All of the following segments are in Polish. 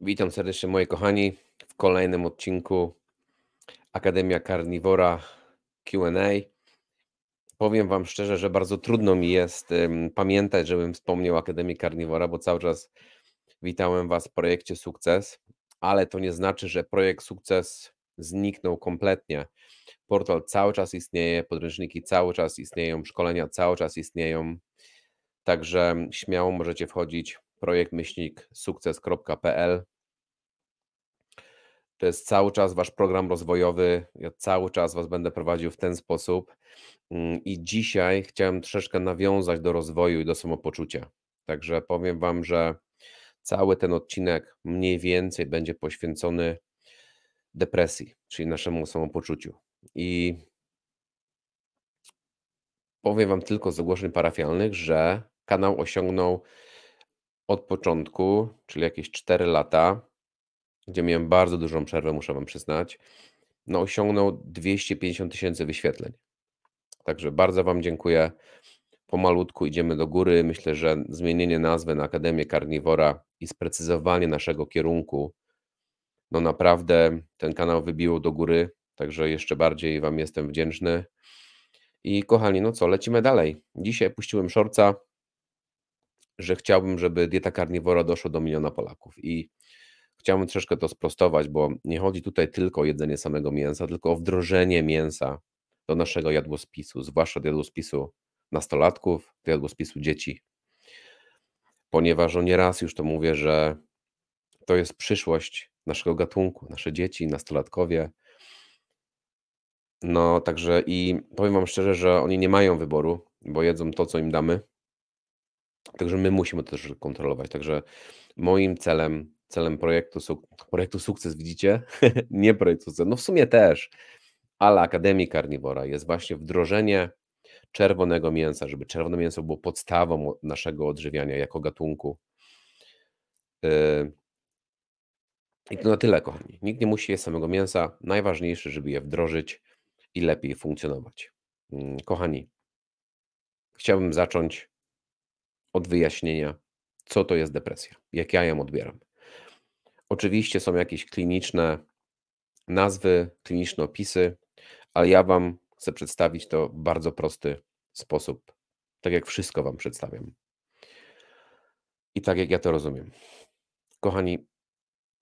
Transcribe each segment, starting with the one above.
Witam serdecznie moi kochani w kolejnym odcinku Akademia Karniwora Q&A. Powiem wam szczerze, że bardzo trudno mi jest um, pamiętać, żebym wspomniał Akademię Karniwora, bo cały czas witałem was w projekcie Sukces, ale to nie znaczy, że projekt Sukces zniknął kompletnie. Portal cały czas istnieje, podręczniki cały czas istnieją, szkolenia cały czas istnieją. Także śmiało możecie wchodzić projekt To jest cały czas wasz program rozwojowy. Ja cały czas was będę prowadził w ten sposób. Mm, I dzisiaj chciałem troszeczkę nawiązać do rozwoju i do samopoczucia. Także powiem wam, że cały ten odcinek mniej więcej będzie poświęcony depresji, czyli naszemu samopoczuciu. I powiem Wam tylko z ogłoszeń parafialnych, że kanał osiągnął od początku, czyli jakieś 4 lata, gdzie miałem bardzo dużą przerwę, muszę Wam przyznać, no osiągnął 250 tysięcy wyświetleń. Także bardzo Wam dziękuję. Pomalutku idziemy do góry. Myślę, że zmienienie nazwy na Akademię Karniwora i sprecyzowanie naszego kierunku, no naprawdę ten kanał wybiło do góry, także jeszcze bardziej Wam jestem wdzięczny. I kochani, no co, lecimy dalej. Dzisiaj puściłem szorca, że chciałbym, żeby dieta karniwora doszła do miliona Polaków i chciałbym troszkę to sprostować, bo nie chodzi tutaj tylko o jedzenie samego mięsa, tylko o wdrożenie mięsa do naszego jadłospisu, zwłaszcza do jadłospisu nastolatków, do jadłospisu dzieci. Ponieważ no nieraz już to mówię, że to jest przyszłość naszego gatunku, nasze dzieci, nastolatkowie. No, także i powiem Wam szczerze, że oni nie mają wyboru, bo jedzą to, co im damy. Także my musimy to też kontrolować. Także moim celem, celem projektu, projektu sukces, widzicie? nie projektu sukces, no w sumie też, ale Akademii Carnivora jest właśnie wdrożenie czerwonego mięsa, żeby czerwone mięso było podstawą naszego odżywiania jako gatunku. Y, I to na tyle, kochani. Nikt nie musi jeść samego mięsa. Najważniejsze, żeby je wdrożyć i lepiej funkcjonować. Mm, kochani, chciałbym zacząć od wyjaśnienia, co to jest depresja, jak ja ją odbieram. Oczywiście są jakieś kliniczne nazwy, kliniczne opisy, ale ja Wam chcę przedstawić to w bardzo prosty sposób, tak jak wszystko Wam przedstawiam. I tak jak ja to rozumiem. Kochani,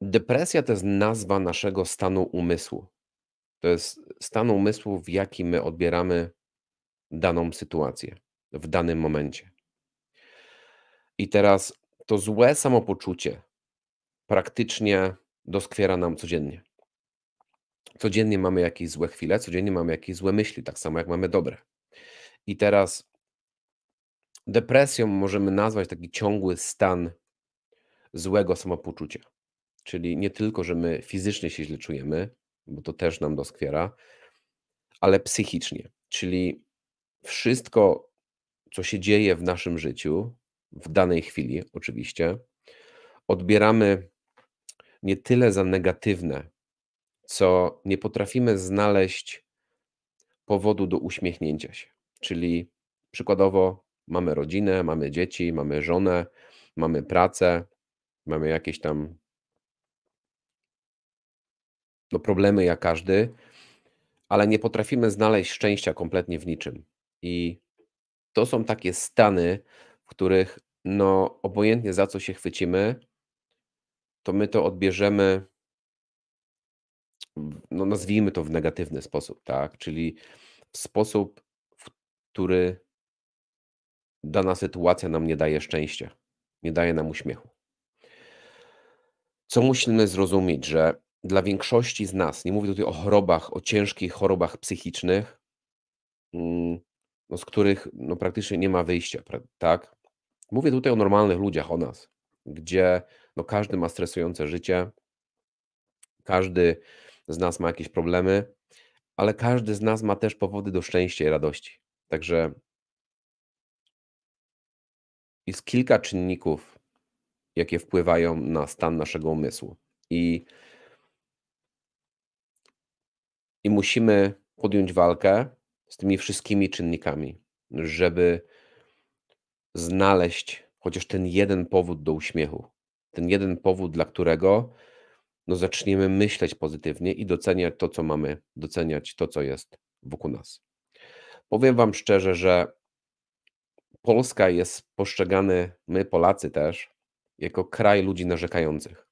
depresja to jest nazwa naszego stanu umysłu. To jest stan umysłu, w jaki my odbieramy daną sytuację w danym momencie. I teraz to złe samopoczucie praktycznie doskwiera nam codziennie. Codziennie mamy jakieś złe chwile, codziennie mamy jakieś złe myśli, tak samo jak mamy dobre. I teraz depresją możemy nazwać taki ciągły stan złego samopoczucia. Czyli nie tylko, że my fizycznie się źle czujemy, bo to też nam doskwiera, ale psychicznie. Czyli wszystko, co się dzieje w naszym życiu, w danej chwili, oczywiście, odbieramy nie tyle za negatywne, co nie potrafimy znaleźć powodu do uśmiechnięcia się. Czyli przykładowo mamy rodzinę, mamy dzieci, mamy żonę, mamy pracę, mamy jakieś tam no, problemy jak każdy, ale nie potrafimy znaleźć szczęścia kompletnie w niczym. I to są takie stany, w których no obojętnie za co się chwycimy, to my to odbierzemy, no nazwijmy to w negatywny sposób, tak? Czyli w sposób, w który dana sytuacja nam nie daje szczęścia, nie daje nam uśmiechu. Co musimy zrozumieć, że dla większości z nas, nie mówię tutaj o chorobach, o ciężkich chorobach psychicznych, mm, no, z których no, praktycznie nie ma wyjścia, tak? Mówię tutaj o normalnych ludziach, o nas, gdzie no każdy ma stresujące życie, każdy z nas ma jakieś problemy, ale każdy z nas ma też powody do szczęścia i radości. Także jest kilka czynników, jakie wpływają na stan naszego umysłu. I, i musimy podjąć walkę z tymi wszystkimi czynnikami, żeby znaleźć chociaż ten jeden powód do uśmiechu, ten jeden powód, dla którego no, zaczniemy myśleć pozytywnie i doceniać to, co mamy, doceniać to, co jest wokół nas. Powiem Wam szczerze, że Polska jest postrzegany, my Polacy też, jako kraj ludzi narzekających.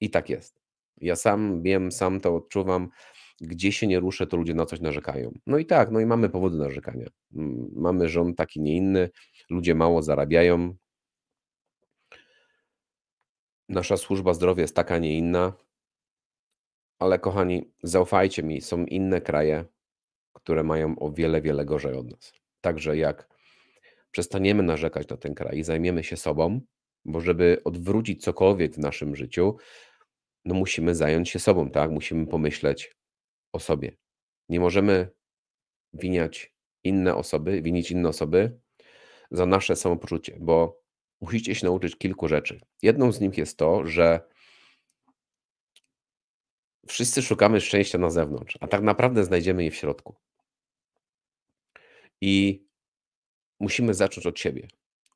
I tak jest. Ja sam wiem, sam to odczuwam gdzie się nie ruszę, to ludzie na coś narzekają. No i tak, no i mamy powody narzekania. Mamy rząd taki, nie inny, ludzie mało zarabiają. Nasza służba zdrowia jest taka, nie inna. Ale kochani, zaufajcie mi, są inne kraje, które mają o wiele, wiele gorzej od nas. Także jak przestaniemy narzekać na ten kraj i zajmiemy się sobą, bo żeby odwrócić cokolwiek w naszym życiu, no musimy zająć się sobą, tak? Musimy pomyśleć, o sobie. Nie możemy winiać inne osoby, winić inne osoby za nasze samopoczucie, bo musicie się nauczyć kilku rzeczy. Jedną z nich jest to, że wszyscy szukamy szczęścia na zewnątrz, a tak naprawdę znajdziemy je w środku. I musimy zacząć od siebie,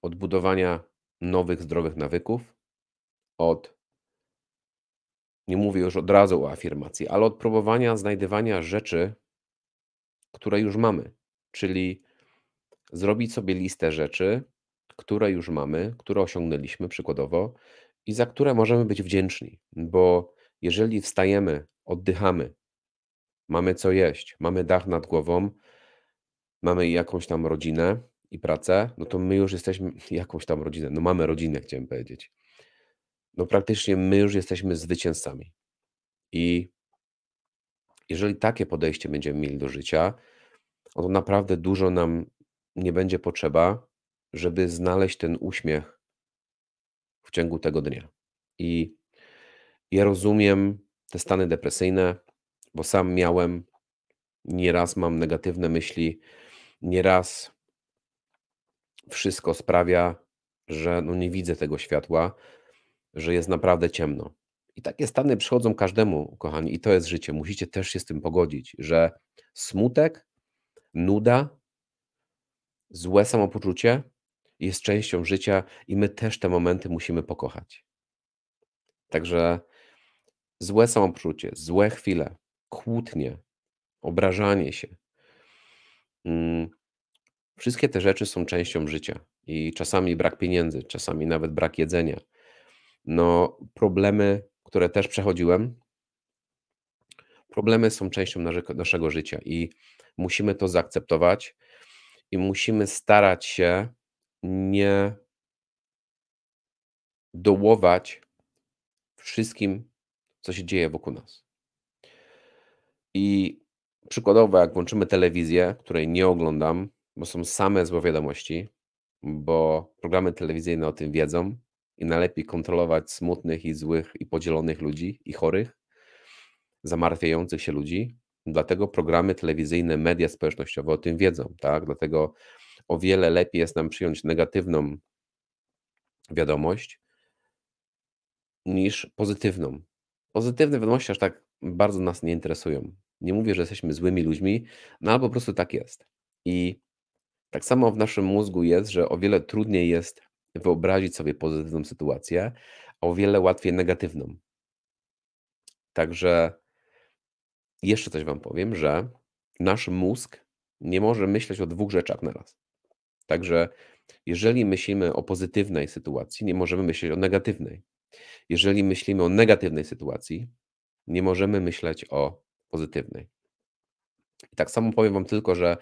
od budowania nowych, zdrowych nawyków, od nie mówię już od razu o afirmacji, ale od próbowania znajdywania rzeczy, które już mamy. Czyli zrobić sobie listę rzeczy, które już mamy, które osiągnęliśmy przykładowo i za które możemy być wdzięczni, bo jeżeli wstajemy, oddychamy, mamy co jeść, mamy dach nad głową, mamy jakąś tam rodzinę i pracę, no to my już jesteśmy jakąś tam rodzinę, no mamy rodzinę, chciałem powiedzieć no praktycznie my już jesteśmy zwycięzcami. I jeżeli takie podejście będziemy mieli do życia, no to naprawdę dużo nam nie będzie potrzeba, żeby znaleźć ten uśmiech w ciągu tego dnia. I ja rozumiem te stany depresyjne, bo sam miałem, nieraz mam negatywne myśli, nieraz wszystko sprawia, że no nie widzę tego światła, że jest naprawdę ciemno. I takie stany przychodzą każdemu, kochani, i to jest życie. Musicie też się z tym pogodzić, że smutek, nuda, złe samopoczucie jest częścią życia i my też te momenty musimy pokochać. Także złe samopoczucie, złe chwile, kłótnie, obrażanie się. Mm, wszystkie te rzeczy są częścią życia i czasami brak pieniędzy, czasami nawet brak jedzenia, no problemy, które też przechodziłem, problemy są częścią naszego życia i musimy to zaakceptować i musimy starać się nie dołować wszystkim, co się dzieje wokół nas. I przykładowo, jak włączymy telewizję, której nie oglądam, bo są same złe wiadomości, bo programy telewizyjne o tym wiedzą, i najlepiej kontrolować smutnych i złych i podzielonych ludzi i chorych, zamartwiających się ludzi. Dlatego programy telewizyjne, media społecznościowe o tym wiedzą, tak? Dlatego o wiele lepiej jest nam przyjąć negatywną wiadomość niż pozytywną. Pozytywne wiadomości aż tak bardzo nas nie interesują. Nie mówię, że jesteśmy złymi ludźmi, no ale po prostu tak jest. I tak samo w naszym mózgu jest, że o wiele trudniej jest wyobrazić sobie pozytywną sytuację, a o wiele łatwiej negatywną. Także jeszcze coś Wam powiem, że nasz mózg nie może myśleć o dwóch rzeczach na raz. Także jeżeli myślimy o pozytywnej sytuacji, nie możemy myśleć o negatywnej. Jeżeli myślimy o negatywnej sytuacji, nie możemy myśleć o pozytywnej. I tak samo powiem Wam tylko, że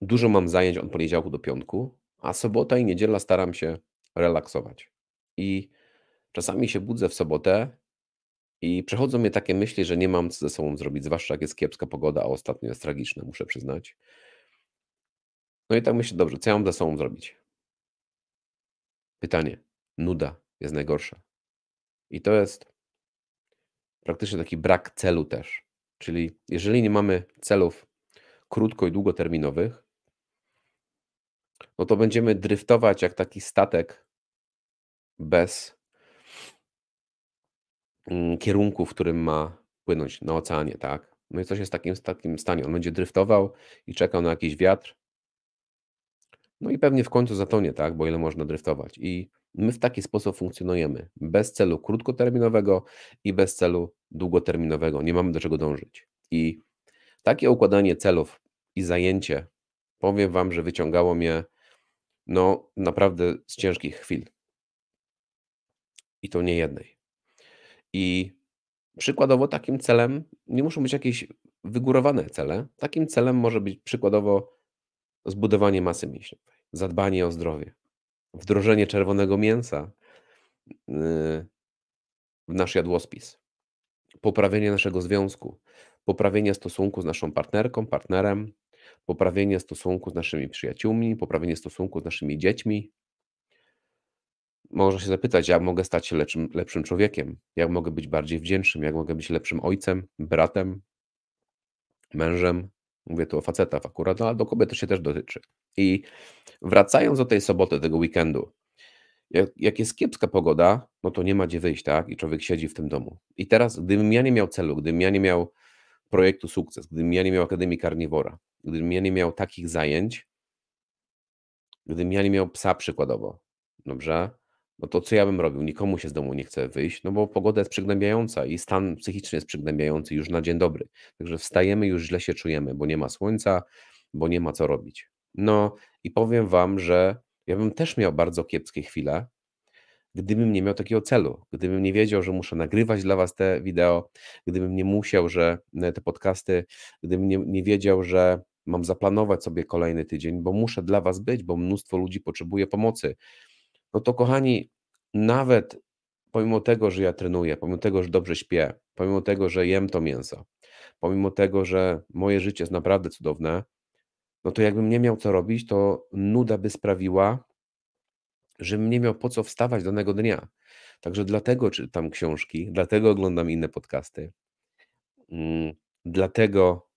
dużo mam zajęć od poniedziałku do piątku, a sobota i niedziela staram się relaksować. I czasami się budzę w sobotę i przechodzą mnie takie myśli, że nie mam co ze sobą zrobić, zwłaszcza jak jest kiepska pogoda, a ostatnio jest tragiczne, muszę przyznać. No i tak myślę, dobrze, co ja mam ze sobą zrobić? Pytanie. Nuda jest najgorsza. I to jest praktycznie taki brak celu też. Czyli jeżeli nie mamy celów krótko i długoterminowych, no to będziemy dryftować jak taki statek bez mm, kierunku, w którym ma płynąć na oceanie, tak? No i coś jest w takim, stanie. On będzie dryftował i czekał na jakiś wiatr. No i pewnie w końcu zatonie, tak? Bo ile można dryftować. I my w taki sposób funkcjonujemy. Bez celu krótkoterminowego i bez celu długoterminowego. Nie mamy do czego dążyć. I takie układanie celów i zajęcie powiem wam, że wyciągało mnie no naprawdę z ciężkich chwil. I to nie jednej. I przykładowo takim celem, nie muszą być jakieś wygórowane cele, takim celem może być przykładowo zbudowanie masy mięśniowej, zadbanie o zdrowie, wdrożenie czerwonego mięsa yy, w nasz jadłospis, poprawienie naszego związku, poprawienie stosunku z naszą partnerką, partnerem, poprawienie stosunku z naszymi przyjaciółmi, poprawienie stosunku z naszymi dziećmi. Można się zapytać, jak mogę stać się lepszym, lepszym człowiekiem, jak mogę być bardziej wdzięcznym, jak mogę być lepszym ojcem, bratem, mężem. Mówię tu o facetach akurat, no, ale do kobiet to się też dotyczy. I wracając do tej soboty, tego weekendu, jak, jak, jest kiepska pogoda, no to nie ma gdzie wyjść, tak? I człowiek siedzi w tym domu. I teraz, gdybym ja nie miał celu, gdybym ja nie miał projektu sukces, gdybym ja nie miał Akademii Karniwora, gdybym ja nie miał takich zajęć, gdybym ja nie miał psa przykładowo, dobrze? No to co ja bym robił? Nikomu się z domu nie chce wyjść, no bo pogoda jest przygnębiająca i stan psychiczny jest przygnębiający już na dzień dobry. Także wstajemy, już źle się czujemy, bo nie ma słońca, bo nie ma co robić. No i powiem Wam, że ja bym też miał bardzo kiepskie chwile, gdybym nie miał takiego celu, gdybym nie wiedział, że muszę nagrywać dla Was te wideo, gdybym nie musiał, że e, te podcasty, gdybym nie, nie wiedział, że mam zaplanować sobie kolejny tydzień, bo muszę dla Was być, bo mnóstwo ludzi potrzebuje pomocy. No to kochani, nawet pomimo tego, że ja trenuję, pomimo tego, że dobrze śpię, pomimo tego, że jem to mięso, pomimo tego, że moje życie jest naprawdę cudowne, no to jakbym nie miał co robić, to nuda by sprawiła, żebym nie miał po co wstawać danego dnia. Także dlatego czytam książki, dlatego oglądam inne podcasty, mm, dlatego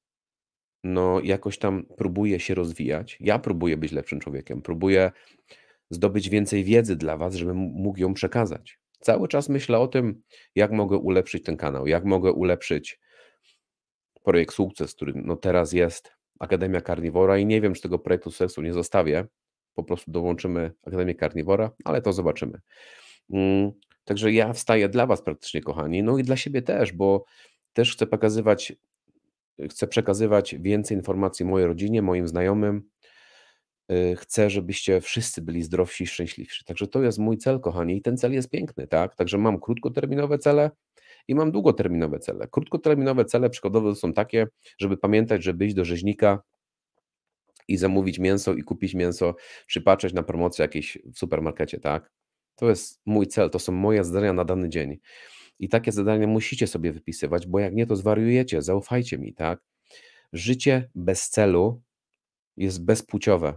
no, jakoś tam próbuję się rozwijać. Ja próbuję być lepszym człowiekiem, próbuję zdobyć więcej wiedzy dla Was, żebym mógł ją przekazać. Cały czas myślę o tym, jak mogę ulepszyć ten kanał, jak mogę ulepszyć projekt Sukces, który no teraz jest Akademia Karniwora i nie wiem, czy tego projektu sukcesu nie zostawię, po prostu dołączymy Akademię Karniwora, ale to zobaczymy. Mm, także ja wstaję dla Was praktycznie, kochani, no i dla siebie też, bo też chcę pokazywać, chcę przekazywać więcej informacji mojej rodzinie, moim znajomym. Y, chcę, żebyście wszyscy byli zdrowsi i szczęśliwsi. Także to jest mój cel, kochani, i ten cel jest piękny, tak? Także mam krótkoterminowe cele i mam długoterminowe cele. Krótkoterminowe cele przykładowe są takie, żeby pamiętać, żeby iść do rzeźnika i zamówić mięso i kupić mięso, czy patrzeć na promocję jakiejś w supermarkecie, tak? To jest mój cel, to są moje zadania na dany dzień. I takie zadania musicie sobie wypisywać, bo jak nie, to zwariujecie, zaufajcie mi, tak? Życie bez celu jest bezpłciowe.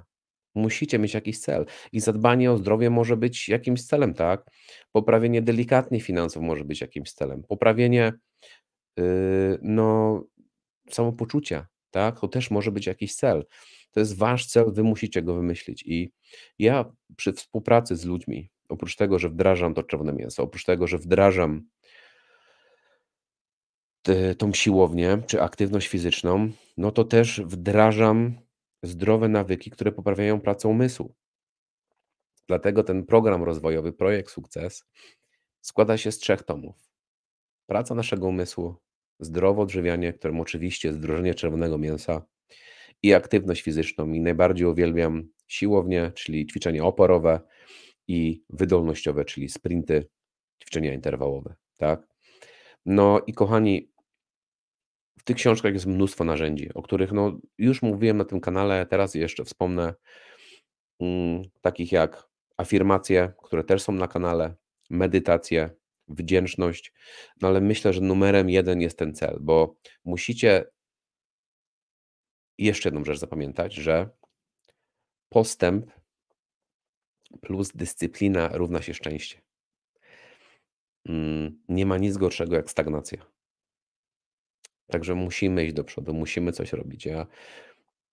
Musicie mieć jakiś cel. I zadbanie o zdrowie może być jakimś celem, tak? Poprawienie delikatnie finansów może być jakimś celem. Poprawienie yy, no, samopoczucia, tak? To też może być jakiś cel. To jest wasz cel, wy musicie go wymyślić. I ja przy współpracy z ludźmi, oprócz tego, że wdrażam to czerwone mięso, oprócz tego, że wdrażam e, tą siłownię czy aktywność fizyczną, no to też wdrażam zdrowe nawyki, które poprawiają pracę umysłu. Dlatego ten program rozwojowy, projekt Sukces, składa się z trzech tomów. Praca naszego umysłu, zdrowo odżywianie, którym oczywiście jest wdrożenie czerwonego mięsa i aktywność fizyczną. I najbardziej uwielbiam siłownię, czyli ćwiczenia oporowe i wydolnościowe, czyli sprinty, ćwiczenia interwałowe. Tak? No i kochani, w tych książkach jest mnóstwo narzędzi, o których no, już mówiłem na tym kanale, teraz jeszcze wspomnę, mm, takich jak afirmacje, które też są na kanale, medytacje, wdzięczność, no ale myślę, że numerem jeden jest ten cel, bo musicie i jeszcze jedną rzecz zapamiętać, że postęp plus dyscyplina równa się szczęście. Mm, nie ma nic gorszego jak stagnacja. Także musimy iść do przodu, musimy coś robić. Ja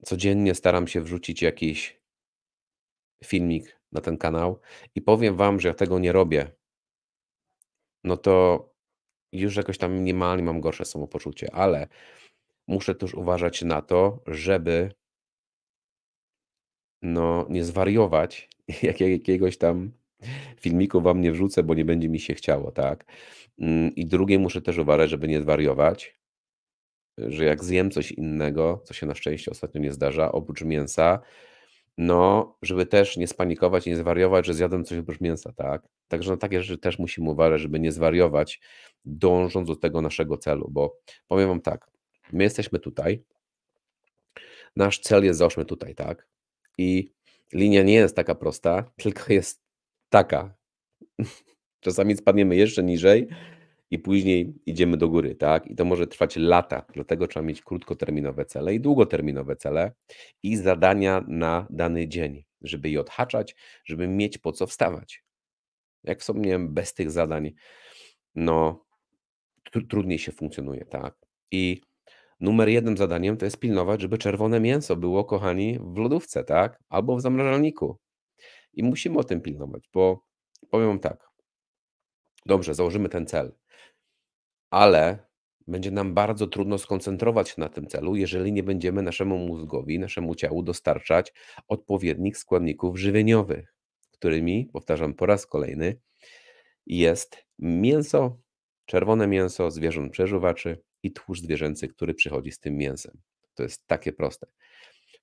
codziennie staram się wrzucić jakiś filmik na ten kanał i powiem Wam, że ja tego nie robię, no to już jakoś tam minimalnie mam gorsze samopoczucie, ale muszę też uważać na to, żeby no, nie zwariować, jak jakiegoś tam filmiku wam nie wrzucę, bo nie będzie mi się chciało, tak? Mm, I drugie, muszę też uważać, żeby nie zwariować, że jak zjem coś innego, co się na szczęście ostatnio nie zdarza, oprócz mięsa, no, żeby też nie spanikować, nie zwariować, że zjadłem coś oprócz mięsa, tak? Także na no, takie rzeczy też musimy uważać, żeby nie zwariować, dążąc do tego naszego celu, bo powiem Wam tak, My jesteśmy tutaj, nasz cel jest załóżmy tutaj, tak? I linia nie jest taka prosta, tylko jest taka. Czasami spadniemy jeszcze niżej i później idziemy do góry, tak? I to może trwać lata, dlatego trzeba mieć krótkoterminowe cele i długoterminowe cele i zadania na dany dzień, żeby je odhaczać, żeby mieć po co wstawać. Jak wspomniałem, bez tych zadań, no, tr trudniej się funkcjonuje, tak? I numer jeden zadaniem to jest pilnować, żeby czerwone mięso było, kochani, w lodówce, tak? Albo w zamrażalniku. I musimy o tym pilnować, bo powiem wam tak. Dobrze, założymy ten cel, ale będzie nam bardzo trudno skoncentrować się na tym celu, jeżeli nie będziemy naszemu mózgowi, naszemu ciału dostarczać odpowiednich składników żywieniowych, którymi, powtarzam po raz kolejny, jest mięso, czerwone mięso zwierząt przeżuwaczy, i tłuszcz zwierzęcy, który przychodzi z tym mięsem. To jest takie proste.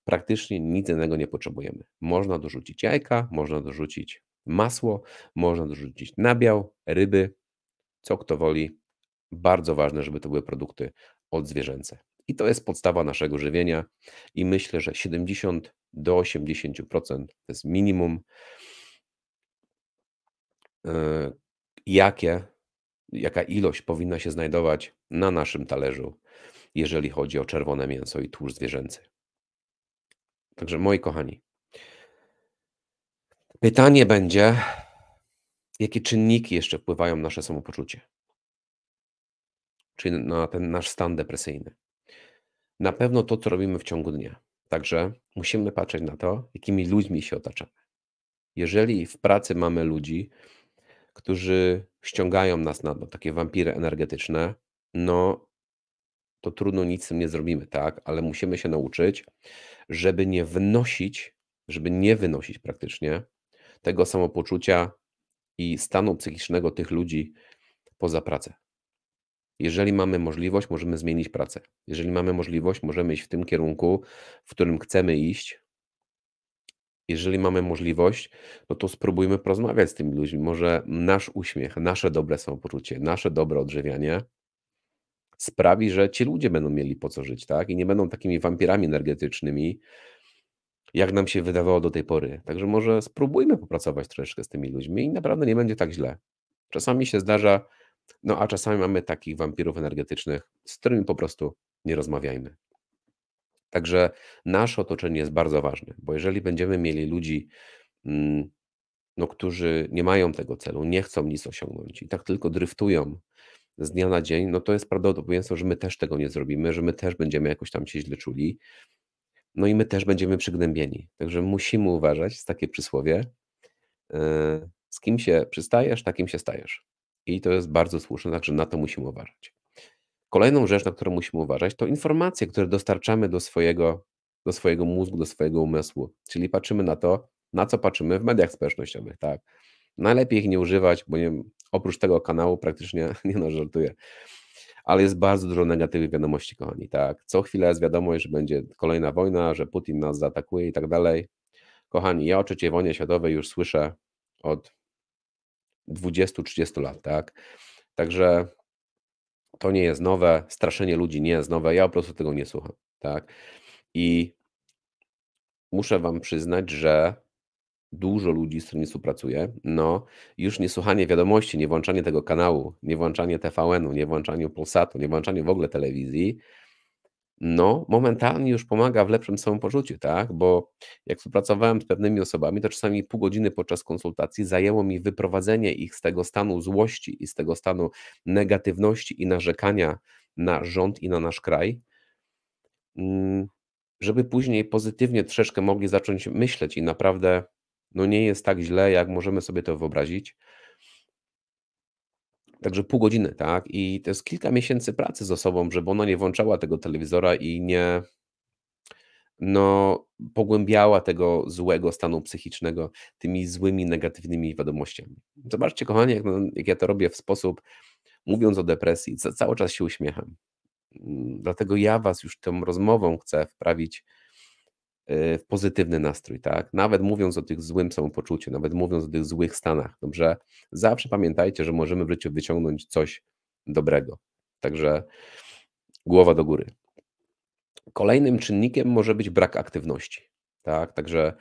Praktycznie nic innego nie potrzebujemy. Można dorzucić jajka, można dorzucić masło, można dorzucić nabiał, ryby, co kto woli. Bardzo ważne, żeby to były produkty odzwierzęce. I to jest podstawa naszego żywienia i myślę, że 70 do 80% to jest minimum, e, jakie jaka ilość powinna się znajdować na naszym talerzu, jeżeli chodzi o czerwone mięso i tłuszcz zwierzęcy. Także moi kochani, pytanie będzie, jakie czynniki jeszcze wpływają na nasze samopoczucie, czyli na ten nasz stan depresyjny. Na pewno to, co robimy w ciągu dnia. Także musimy patrzeć na to, jakimi ludźmi się otaczamy. Jeżeli w pracy mamy ludzi, którzy ściągają nas na dno, takie wampiry energetyczne, no to trudno nic z tym nie zrobimy, tak? Ale musimy się nauczyć, żeby nie wnosić, żeby nie wynosić praktycznie tego samopoczucia i stanu psychicznego tych ludzi poza pracę. Jeżeli mamy możliwość, możemy zmienić pracę. Jeżeli mamy możliwość, możemy iść w tym kierunku, w którym chcemy iść, jeżeli mamy możliwość, no to spróbujmy porozmawiać z tymi ludźmi. Może nasz uśmiech, nasze dobre samopoczucie, nasze dobre odżywianie sprawi, że ci ludzie będą mieli po co żyć, tak? I nie będą takimi wampirami energetycznymi, jak nam się wydawało do tej pory. Także może spróbujmy popracować troszeczkę z tymi ludźmi i naprawdę nie będzie tak źle. Czasami się zdarza, no a czasami mamy takich wampirów energetycznych, z którymi po prostu nie rozmawiajmy. Także nasze otoczenie jest bardzo ważne, bo jeżeli będziemy mieli ludzi, mm, no, którzy nie mają tego celu, nie chcą nic osiągnąć i tak tylko dryftują z dnia na dzień, no to jest prawdopodobieństwo, że my też tego nie zrobimy, że my też będziemy jakoś tam się źle czuli, no i my też będziemy przygnębieni. Także musimy uważać, jest takie przysłowie, e, z kim się przystajesz, takim się stajesz. I to jest bardzo słuszne, także na to musimy uważać. Kolejną rzecz, na którą musimy uważać, to informacje, które dostarczamy do swojego, do swojego mózgu, do swojego umysłu. Czyli patrzymy na to, na co patrzymy w mediach społecznościowych, tak. Najlepiej ich nie używać, bo nie, oprócz tego kanału praktycznie nie no, żartuję. Ale jest bardzo dużo negatywnych wiadomości, kochani, tak. Co chwilę jest wiadomość, że będzie kolejna wojna, że Putin nas zaatakuje i tak dalej. Kochani, ja o trzeciej wojnie światowej już słyszę od 20-30 lat, tak. Także to nie jest nowe, straszenie ludzi nie jest nowe, ja po prostu tego nie słucham. Tak? I muszę Wam przyznać, że dużo ludzi, z którymi współpracuję, no już niesłuchanie wiadomości, nie włączanie tego kanału, nie włączanie TVN-u, nie włączanie Polsatu, nie włączanie w ogóle telewizji, no, momentalnie już pomaga w lepszym samopoczuciu, tak? Bo jak współpracowałem z pewnymi osobami, to czasami pół godziny podczas konsultacji zajęło mi wyprowadzenie ich z tego stanu złości i z tego stanu negatywności i narzekania na rząd i na nasz kraj, mm, żeby później pozytywnie troszeczkę mogli zacząć myśleć i naprawdę no nie jest tak źle, jak możemy sobie to wyobrazić. Także pół godziny, tak? I to jest kilka miesięcy pracy z osobą, żeby ona nie włączała tego telewizora i nie no, pogłębiała tego złego stanu psychicznego tymi złymi, negatywnymi wiadomościami. Zobaczcie, kochani, jak, jak ja to robię w sposób, mówiąc o depresji, cały czas się uśmiecham. Dlatego ja Was już tą rozmową chcę wprawić Y, w pozytywny nastrój, tak? Nawet mówiąc o tych złym samopoczuciu, nawet mówiąc o tych złych stanach, dobrze? Zawsze pamiętajcie, że możemy w życiu wyciągnąć coś dobrego. Także głowa do góry. Kolejnym czynnikiem może być brak aktywności, tak? Także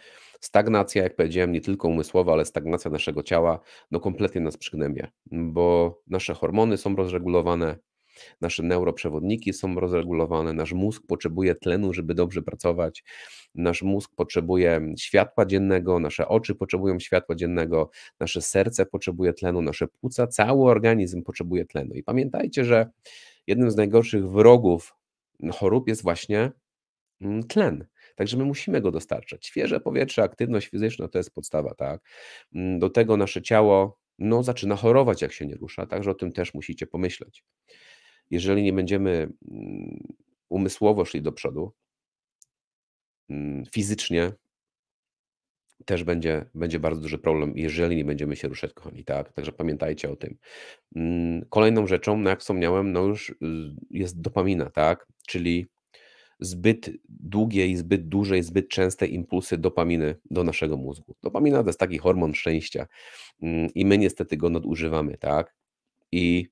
stagnacja, jak powiedziałem, nie tylko umysłowa, ale stagnacja naszego ciała, no kompletnie nas przygnębia, bo nasze hormony są rozregulowane, nasze neuroprzewodniki są rozregulowane, nasz mózg potrzebuje tlenu, żeby dobrze pracować, nasz mózg potrzebuje światła dziennego, nasze oczy potrzebują światła dziennego, nasze serce potrzebuje tlenu, nasze płuca, cały organizm potrzebuje tlenu. I pamiętajcie, że jednym z najgorszych wrogów chorób jest właśnie mm, tlen. Także my musimy go dostarczać. Świeże powietrze, aktywność fizyczna to jest podstawa, tak? Mm, do tego nasze ciało no, zaczyna chorować, jak się nie rusza, także o tym też musicie pomyśleć jeżeli nie będziemy mm, umysłowo szli do przodu, mm, fizycznie też będzie, będzie bardzo duży problem, jeżeli nie będziemy się ruszać, kochani, tak? Także pamiętajcie o tym. Mm, kolejną rzeczą, no jak wspomniałem, no już y, jest dopamina, tak? Czyli zbyt długie i zbyt duże i zbyt częste impulsy dopaminy do naszego mózgu. Dopamina to jest taki hormon szczęścia i my niestety go nadużywamy, tak? I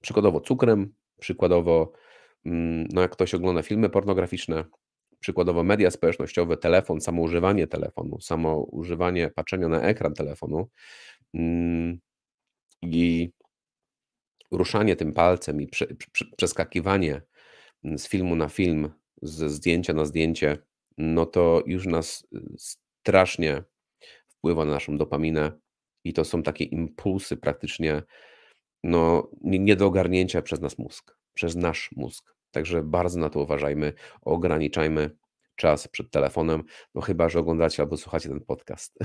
Przykładowo cukrem, przykładowo, mm, no jak ktoś ogląda filmy pornograficzne, przykładowo media społecznościowe, telefon, samo używanie telefonu, samo używanie patrzenia na ekran telefonu mm, i ruszanie tym palcem i przeskakiwanie z filmu na film, ze zdjęcia na zdjęcie, no to już nas y, strasznie wpływa na naszą dopaminę i to są takie impulsy praktycznie no, nie do ogarnięcia przez nas mózg, przez nasz mózg. Także bardzo na to uważajmy, ograniczajmy czas przed telefonem, no chyba, że oglądacie albo słuchacie ten podcast.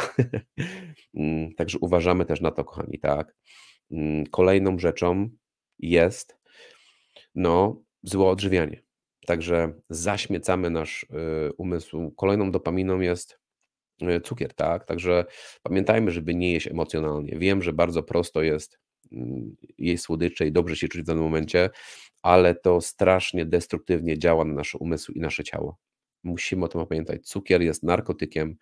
Mm, także uważamy też na to, kochani, tak. Mm, kolejną rzeczą jest no, złe odżywianie. Także zaśmiecamy nasz y, umysł. Kolejną dopaminą jest y, cukier, tak? Także pamiętajmy, żeby nie jeść emocjonalnie. Wiem, że bardzo prosto jest jej słodycze i dobrze się czuć w danym momencie, ale to strasznie destruktywnie działa na nasz umysł i nasze ciało. Musimy o tym pamiętać. Cukier jest narkotykiem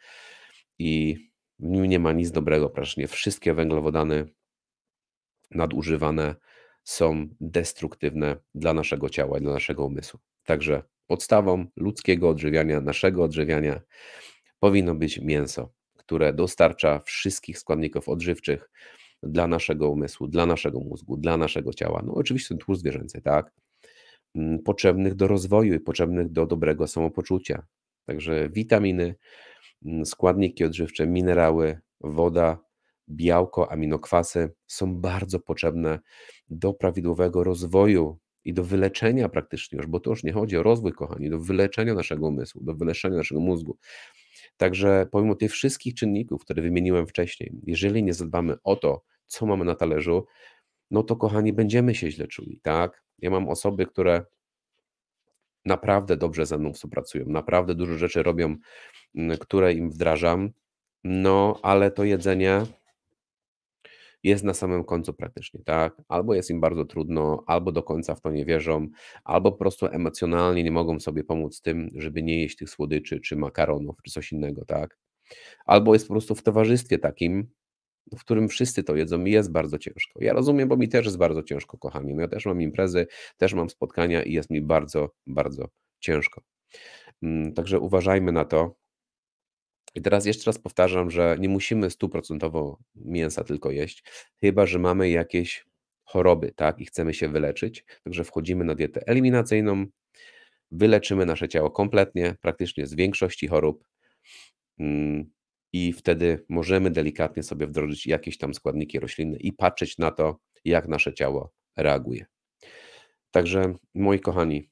i w nim nie ma nic dobrego praktycznie. Wszystkie węglowodany nadużywane są destruktywne dla naszego ciała i dla naszego umysłu. Także podstawą ludzkiego odżywiania, naszego odżywiania powinno być mięso, które dostarcza wszystkich składników odżywczych, dla naszego umysłu, dla naszego mózgu, dla naszego ciała. No oczywiście ten tłuszcz zwierzęcy, tak? Mm, potrzebnych do rozwoju i potrzebnych do dobrego samopoczucia. Także witaminy, mm, składniki odżywcze, minerały, woda, białko, aminokwasy są bardzo potrzebne do prawidłowego rozwoju i do wyleczenia praktycznie już, bo to już nie chodzi o rozwój, kochani, do wyleczenia naszego umysłu, do wyleczenia naszego mózgu. Także pomimo tych wszystkich czynników, które wymieniłem wcześniej, jeżeli nie zadbamy o to, co mamy na talerzu, no to kochani, będziemy się źle czuli, tak? Ja mam osoby, które naprawdę dobrze ze mną współpracują, naprawdę dużo rzeczy robią, mm, które im wdrażam, no ale to jedzenie jest na samym końcu praktycznie, tak? Albo jest im bardzo trudno, albo do końca w to nie wierzą, albo po prostu emocjonalnie nie mogą sobie pomóc tym, żeby nie jeść tych słodyczy, czy makaronów, czy coś innego, tak? Albo jest po prostu w towarzystwie takim, w którym wszyscy to jedzą, mi jest bardzo ciężko. Ja rozumiem, bo mi też jest bardzo ciężko, kochani. No ja też mam imprezy, też mam spotkania i jest mi bardzo, bardzo ciężko. Mm, także uważajmy na to. I teraz jeszcze raz powtarzam, że nie musimy stuprocentowo mięsa tylko jeść, chyba że mamy jakieś choroby, tak, i chcemy się wyleczyć. Także wchodzimy na dietę eliminacyjną, wyleczymy nasze ciało kompletnie, praktycznie z większości chorób. Mm, i wtedy możemy delikatnie sobie wdrożyć jakieś tam składniki roślinne i patrzeć na to, jak nasze ciało reaguje. Także, moi kochani,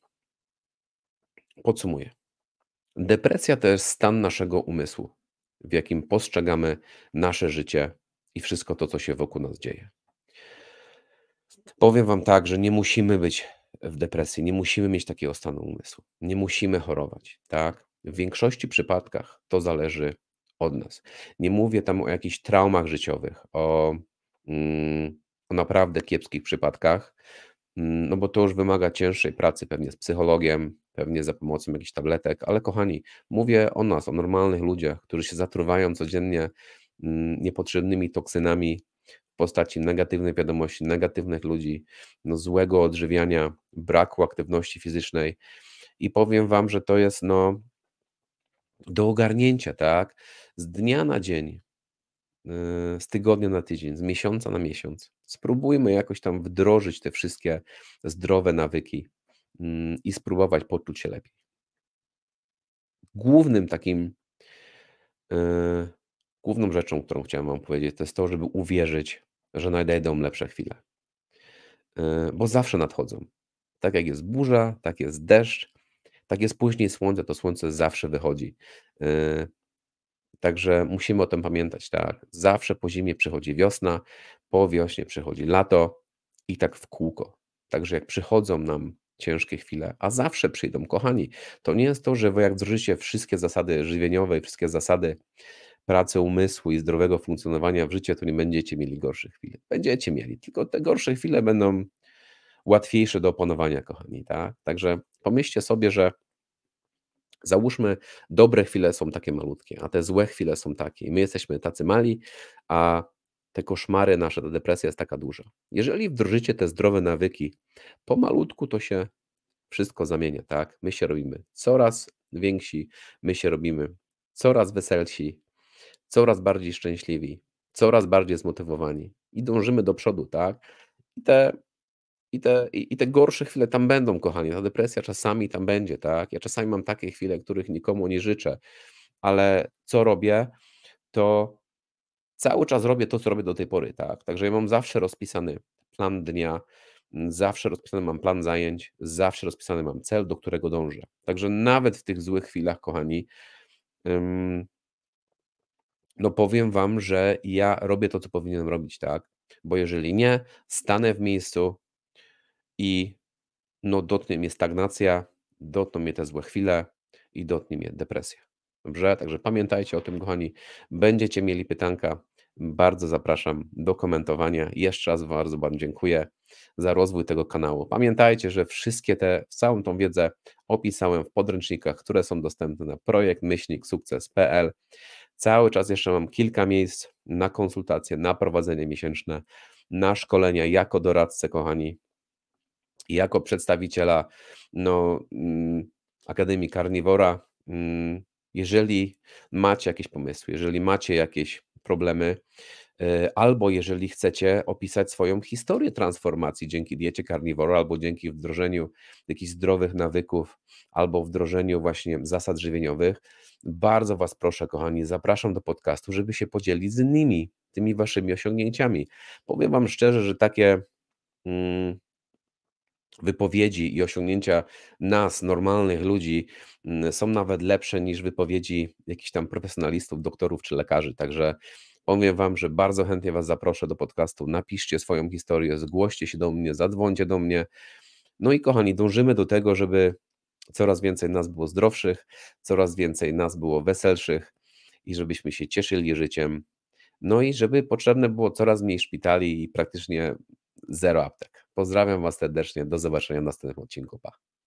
podsumuję. Depresja to jest stan naszego umysłu, w jakim postrzegamy nasze życie i wszystko to, co się wokół nas dzieje. Powiem Wam tak, że nie musimy być w depresji, nie musimy mieć takiego stanu umysłu, nie musimy chorować, tak? W większości przypadkach to zależy od nas. Nie mówię tam o jakichś traumach życiowych, o, mm, o naprawdę kiepskich przypadkach, mm, no bo to już wymaga cięższej pracy, pewnie z psychologiem, pewnie za pomocą jakichś tabletek, ale kochani, mówię o nas, o normalnych ludziach, którzy się zatruwają codziennie mm, niepotrzebnymi toksynami w postaci negatywnej wiadomości, negatywnych ludzi, no złego odżywiania, braku aktywności fizycznej. I powiem Wam, że to jest no, do ogarnięcia, tak? z dnia na dzień, y, z tygodnia na tydzień, z miesiąca na miesiąc. Spróbujmy jakoś tam wdrożyć te wszystkie zdrowe nawyki mm, i spróbować poczuć się lepiej. Głównym takim, y, główną rzeczą, którą chciałem Wam powiedzieć, to jest to, żeby uwierzyć, że nadejdą lepsze chwile. Y, bo zawsze nadchodzą. Tak jak jest burza, tak jest deszcz, tak jest później słońce, to słońce zawsze wychodzi. Także musimy o tym pamiętać, tak? Zawsze po zimie przychodzi wiosna, po wiośnie przychodzi lato i tak w kółko. Także jak przychodzą nam ciężkie chwile, a zawsze przyjdą, kochani, to nie jest to, że wy jak wdrożycie wszystkie zasady żywieniowe i wszystkie zasady pracy umysłu i zdrowego funkcjonowania w życie, to nie będziecie mieli gorszych chwil. Będziecie mieli, tylko te gorsze chwile będą łatwiejsze do opanowania, kochani, tak? Także pomyślcie sobie, że Załóżmy, dobre chwile są takie malutkie, a te złe chwile są takie. I my jesteśmy tacy mali, a te koszmary nasze, ta depresja jest taka duża. Jeżeli wdrożycie te zdrowe nawyki, malutku to się wszystko zamienia, tak? My się robimy coraz więksi, my się robimy coraz weselsi, coraz bardziej szczęśliwi, coraz bardziej zmotywowani i dążymy do przodu, tak? I te i te, i, I te gorsze chwile tam będą, kochanie. Ta depresja czasami tam będzie, tak? Ja czasami mam takie chwile, których nikomu nie życzę, ale co robię, to cały czas robię to, co robię do tej pory, tak? Także ja mam zawsze rozpisany plan dnia, mm, zawsze rozpisany mam plan zajęć, zawsze rozpisany mam cel, do którego dążę. Także nawet w tych złych chwilach, kochani, no powiem Wam, że ja robię to, co powinienem robić, tak? Bo jeżeli nie, stanę w miejscu, i no, dotknie mnie stagnacja, dotkną mnie te złe chwile i dotknie mnie depresja. Dobrze, także pamiętajcie o tym, kochani. Będziecie mieli pytanka. Bardzo zapraszam do komentowania. Jeszcze raz bardzo Wam dziękuję za rozwój tego kanału. Pamiętajcie, że wszystkie te, całą tą wiedzę opisałem w podręcznikach, które są dostępne na projekt Cały czas jeszcze mam kilka miejsc na konsultacje, na prowadzenie miesięczne, na szkolenia jako doradcę, kochani i jako przedstawiciela no, mm, Akademii Karniwora, mm, jeżeli macie jakieś pomysły, jeżeli macie jakieś problemy, e, albo jeżeli chcecie opisać swoją historię transformacji dzięki diecie karniwora, albo dzięki wdrożeniu jakichś zdrowych nawyków, albo wdrożeniu właśnie zasad żywieniowych, bardzo Was proszę, kochani, zapraszam do podcastu, żeby się podzielić z nimi, tymi Waszymi osiągnięciami. Powiem Wam szczerze, że takie. Hmm, wypowiedzi i osiągnięcia nas, normalnych ludzi, mm, są nawet lepsze niż wypowiedzi jakichś tam profesjonalistów, doktorów czy lekarzy. Także powiem Wam, że bardzo chętnie Was zaproszę do podcastu. Napiszcie swoją historię, zgłoście się do mnie, zadzwońcie do mnie. No i kochani, dążymy do tego, żeby coraz więcej nas było zdrowszych, coraz więcej nas było weselszych i żebyśmy się cieszyli życiem. No i żeby potrzebne było coraz mniej szpitali i praktycznie zero aptek. Pozdrawiam Was serdecznie. Do zobaczenia w następnym odcinku. Pa.